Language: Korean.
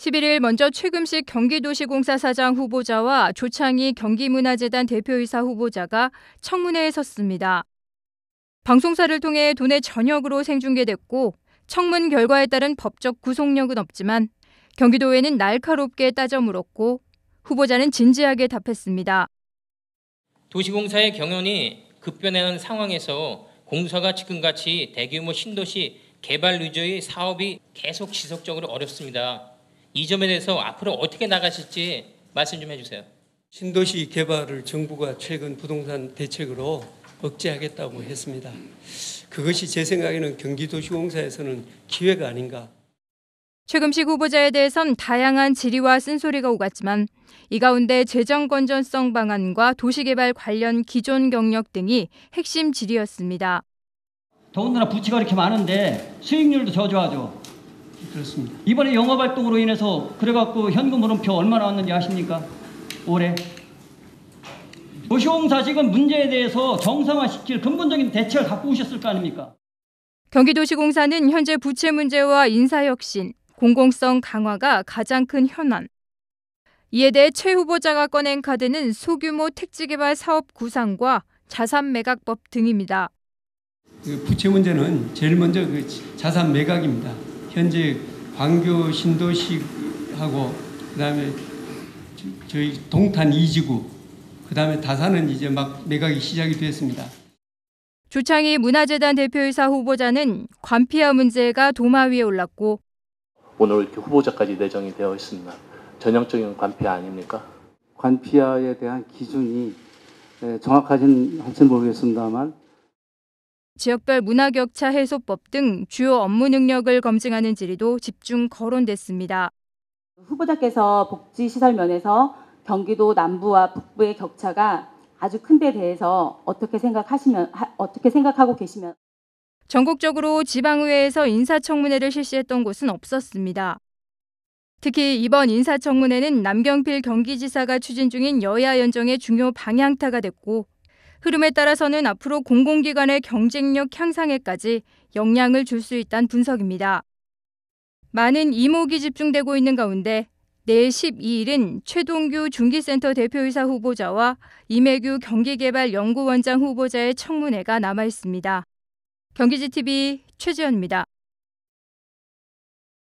11일 먼저 최금식 경기도시공사 사장 후보자와 조창희 경기문화재단 대표이사 후보자가 청문회에 섰습니다. 방송사를 통해 도내 전역으로 생중계됐고 청문 결과에 따른 법적 구속력은 없지만 경기도에는 날카롭게 따져 물었고 후보자는 진지하게 답했습니다. 도시공사의 경연이 급변하는 상황에서 공사가 지금같이 대규모 신도시 개발 위주의 사업이 계속 지속적으로 어렵습니다. 이 점에 대해서 앞으로 어떻게 나가실지 말씀 좀 해주세요. 신도시 개발을 정부가 최근 부동산 대책으로 억제하겠다고 했습니다. 그것이 제 생각에는 경기도시공사에서는 기회가 아닌가. 최금식 후보자에 대해선 다양한 질의와 쓴소리가 오갔지만 이 가운데 재정 건전성 방안과 도시개발 관련 기존 경력 등이 핵심 질의였습니다. 더군다나 부채가 이렇게 많은데 수익률도 저조하죠. 그렇습니다. 이번에 영업 활동으로 인해서 그래갖고 현금 물음표 얼마 나왔는지 아십니까? 올해 도시공사직은 문제에 대해서 정상화시킬 근본적인 대책을 갖고 오셨을 거 아닙니까? 경기도시공사는 현재 부채 문제와 인사혁신, 공공성 강화가 가장 큰 현안. 이에 대해 최 후보자가 꺼낸 카드는 소규모 택지개발 사업 구상과 자산 매각법 등입니다. 그 부채 문제는 제일 먼저 그 자산 매각입니다. 현재 광교 신도시하고 그다음에 저희 동탄 이지구 그다음에 다산은 이제 막 매각이 시작이 됐습니다. 조창희 문화재단 대표이사 후보자는 관피아 문제가 도마 위에 올랐고 오늘 이렇게 후보자까지 내정이 되어 있습니다. 전형적인 관피아 아닙니까? 관피아에 대한 기준이 정확하진 않지 모르겠습니다만 지역별 문화 격차 해소법 등 주요 업무 능력을 검증하는 질의도 집중 거론됐습니다. 후보자께서 복지시설 면에서 경기도 남부와 북부의 격차가 아주 큰데 대해서 어떻게 생각하시면 어떻게 생각하고 계시면 전국적으로 지방의회에서 인사청문회를 실시했던 곳은 없었습니다. 특히 이번 인사청문회는 남경필 경기지사가 추진 중인 여야 연정의 중요 방향타가 됐고 흐름에 따라서는 앞으로 공공기관의 경쟁력 향상에까지 영향을 줄 수 있다는 분석입니다. 많은 이목이 집중되고 있는 가운데 내일 12일은 최동규 중기센터 대표이사 후보자와 임혜규 경기개발연구원장 후보자의 청문회가 남아 있습니다. 경기지TV 최지현입니다